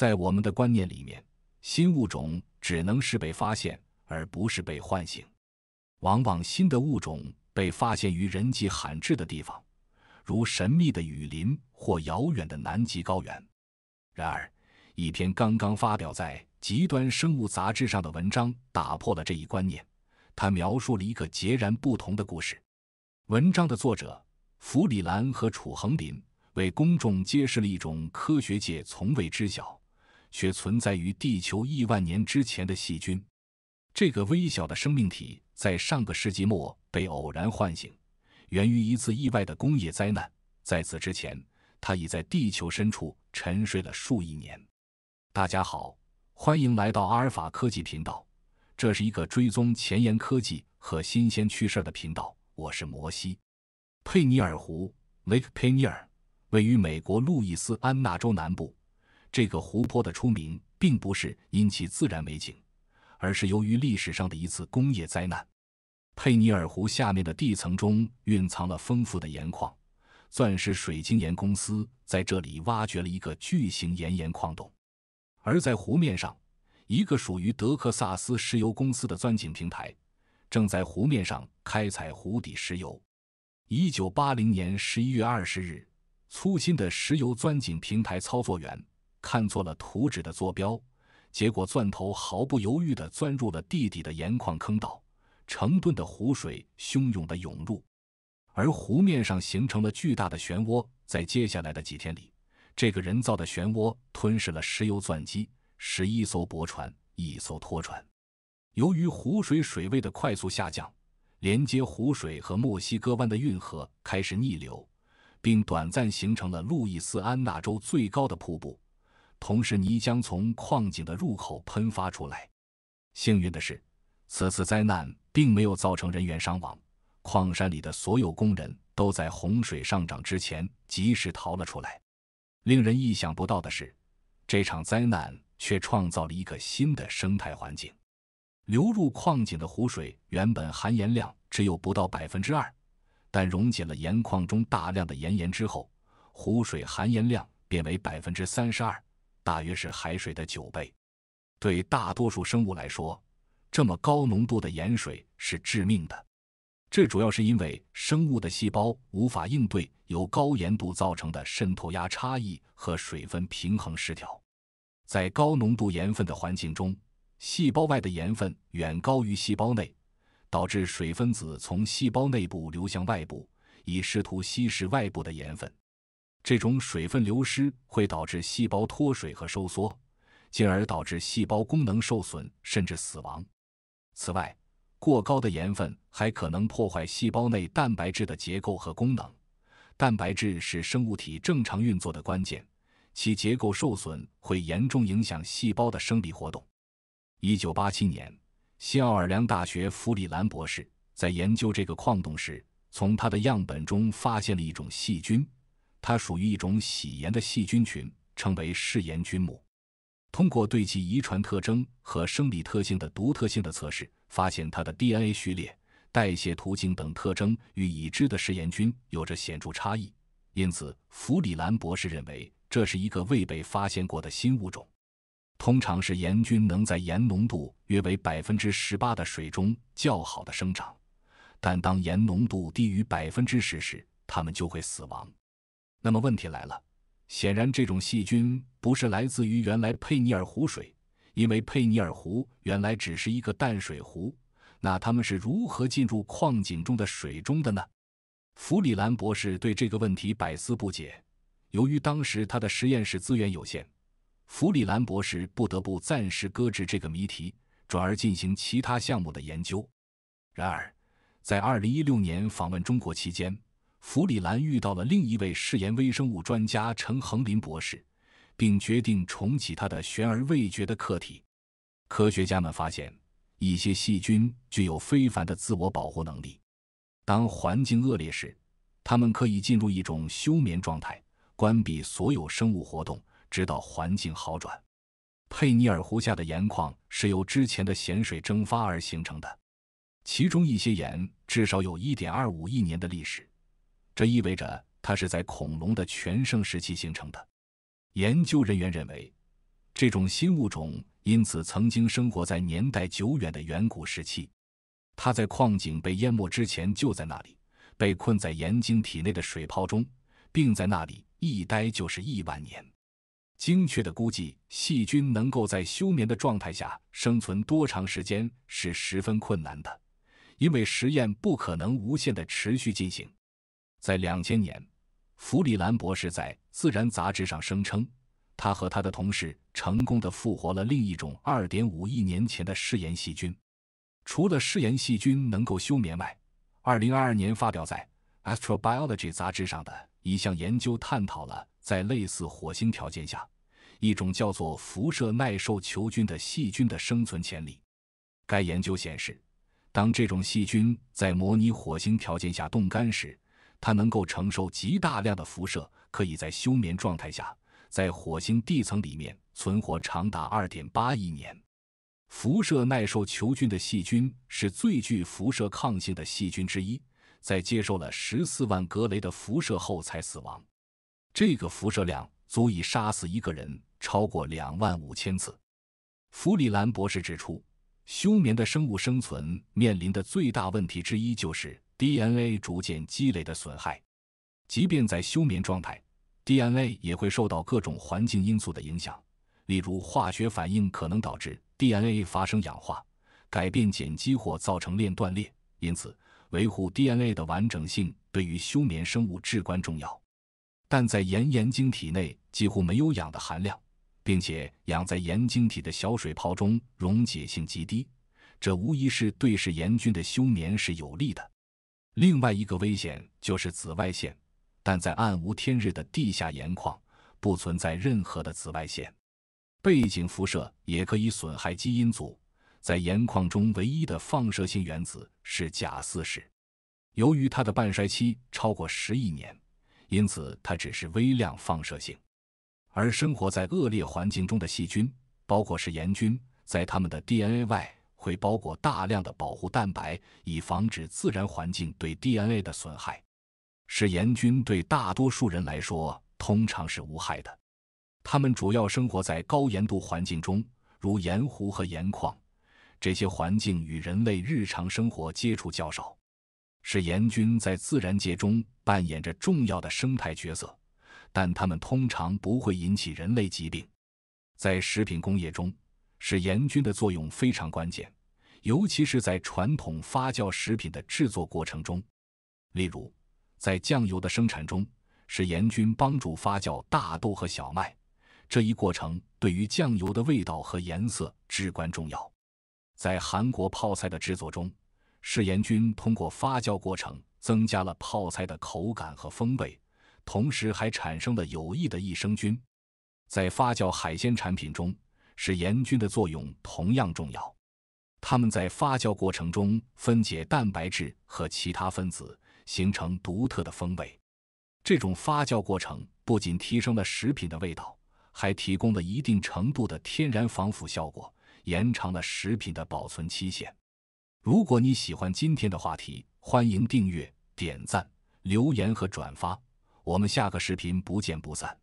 在我们的观念里面，新物种只能是被发现，而不是被唤醒。往往新的物种被发现于人迹罕至的地方，如神秘的雨林或遥远的南极高原。然而，一篇刚刚发表在《极端生物》杂志上的文章打破了这一观念。它描述了一个截然不同的故事。文章的作者弗里兰和楚恒林为公众揭示了一种科学界从未知晓。却存在于地球亿万年之前的细菌，这个微小的生命体在上个世纪末被偶然唤醒，源于一次意外的工业灾难。在此之前，它已在地球深处沉睡了数亿年。大家好，欢迎来到阿尔法科技频道，这是一个追踪前沿科技和新鲜趣事的频道。我是摩西。佩尼尔湖 （Lake Penier） 位于美国路易斯安那州南部。这个湖泊的出名并不是因其自然美景，而是由于历史上的一次工业灾难。佩尼尔湖下面的地层中蕴藏了丰富的盐矿，钻石水晶盐公司在这里挖掘了一个巨型盐矿洞，而在湖面上，一个属于德克萨斯石油公司的钻井平台正在湖面上开采湖底石油。一九八零年十一月二十日，粗心的石油钻井平台操作员。看错了图纸的坐标，结果钻头毫不犹豫地钻入了地底的盐矿坑道，成吨的湖水汹涌地涌入，而湖面上形成了巨大的漩涡。在接下来的几天里，这个人造的漩涡吞噬了石油钻机、十一艘驳船、一艘拖船。由于湖水水位的快速下降，连接湖水和墨西哥湾的运河开始逆流，并短暂形成了路易斯安那州最高的瀑布。同时，泥浆从矿井的入口喷发出来。幸运的是，此次灾难并没有造成人员伤亡。矿山里的所有工人都在洪水上涨之前及时逃了出来。令人意想不到的是，这场灾难却创造了一个新的生态环境。流入矿井的湖水原本含盐量只有不到百分之二，但溶解了盐矿中大量的岩盐之后，湖水含盐量变为百分之三十二。大约是海水的九倍，对大多数生物来说，这么高浓度的盐水是致命的。这主要是因为生物的细胞无法应对由高盐度造成的渗透压差异和水分平衡失调。在高浓度盐分的环境中，细胞外的盐分远高于细胞内，导致水分子从细胞内部流向外部，以试图稀释外部的盐分。这种水分流失会导致细胞脱水和收缩，进而导致细胞功能受损甚至死亡。此外，过高的盐分还可能破坏细胞内蛋白质的结构和功能。蛋白质是生物体正常运作的关键，其结构受损会严重影响细胞的生理活动。一九八七年，新奥尔良大学弗里兰博士在研究这个矿洞时，从他的样本中发现了一种细菌。它属于一种喜盐的细菌群，称为嗜盐菌目。通过对其遗传特征和生理特性的独特性的测试，发现它的 DNA 序列、代谢途径等特征与已知的嗜盐菌有着显著差异。因此，弗里兰博士认为这是一个未被发现过的新物种。通常，是盐菌能在盐浓度约为百分之十八的水中较好的生长，但当盐浓度低于百分之十时，它们就会死亡。那么问题来了，显然这种细菌不是来自于原来佩尼尔湖水，因为佩尼尔湖原来只是一个淡水湖。那他们是如何进入矿井中的水中的呢？弗里兰博士对这个问题百思不解。由于当时他的实验室资源有限，弗里兰博士不得不暂时搁置这个谜题，转而进行其他项目的研究。然而，在2016年访问中国期间，弗里兰遇到了另一位嗜盐微生物专家陈恒林博士，并决定重启他的悬而未决的课题。科学家们发现，一些细菌具有非凡的自我保护能力。当环境恶劣时，它们可以进入一种休眠状态，关闭所有生物活动，直到环境好转。佩尼尔湖下的盐矿是由之前的咸水蒸发而形成的，其中一些盐至少有1.25亿年的历史。这意味着它是在恐龙的全盛时期形成的。研究人员认为，这种新物种因此曾经生活在年代久远的远古时期。它在矿井被淹没之前就在那里，被困在岩晶体内的水泡中，并在那里一待就是亿万年。精确的估计细菌能够在休眠的状态下生存多长时间是十分困难的，因为实验不可能无限的持续进行。在两千年，弗里兰博士在《自然》杂志上声称，他和他的同事成功的复活了另一种二点五亿年前的嗜盐细菌。除了嗜盐细菌能够休眠外，二零二二年发表在《Astrobiology》杂志上的一项研究探讨了在类似火星条件下，一种叫做辐射耐受球菌的细菌的生存潜力。该研究显示，当这种细菌在模拟火星条件下冻干时，它能够承受极大量的辐射，可以在休眠状态下，在火星地层里面存活长达二点八亿年。辐射耐受球菌的细菌是最具辐射抗性的细菌之一，在接受了十四万格雷的辐射后才死亡。这个辐射量足以杀死一个人超过两万五千次。弗里兰博士指出，休眠的生物生存面临的最大问题之一就是。DNA 逐渐积累的损害，即便在休眠状态，DNA 也会受到各种环境因素的影响，例如化学反应可能导致 DNA 发生氧化、改变碱基或造成链断裂。因此，维护 DNA 的完整性对于休眠生物至关重要。但在盐岩晶体内几乎没有氧的含量，并且氧在盐晶体的小水泡中溶解性极低，这无疑是对嗜盐菌的休眠是有利的。另外一个危险就是紫外线，但在暗无天日的地下盐矿不存在任何的紫外线。背景辐射也可以损害基因组。在盐矿中唯一的放射性原子是钾四十，由于它的半衰期超过十亿年，因此它只是微量放射性。而生活在恶劣环境中的细菌，包括是盐菌，在它们的 DNA 外。会包裹大量的保护蛋白，以防止自然环境对 DNA 的损害，使盐菌对大多数人来说通常是无害的。它们主要生活在高盐度环境中，如盐湖和盐矿，这些环境与人类日常生活接触较少。使盐菌在自然界中扮演着重要的生态角色，但它们通常不会引起人类疾病。在食品工业中。嗜盐菌的作用非常关键，尤其是在传统发酵食品的制作过程中。例如，在酱油的生产中，嗜盐菌帮助发酵大豆和小麦，这一过程对于酱油的味道和颜色至关重要。在韩国泡菜的制作中，食盐菌通过发酵过程增加了泡菜的口感和风味，同时还产生了有益的益生菌。在发酵海鲜产品中，使盐菌的作用同样重要，它们在发酵过程中分解蛋白质和其他分子，形成独特的风味。这种发酵过程不仅提升了食品的味道，还提供了一定程度的天然防腐效果，延长了食品的保存期限。如果你喜欢今天的话题，欢迎订阅、点赞、留言和转发。我们下个视频不见不散。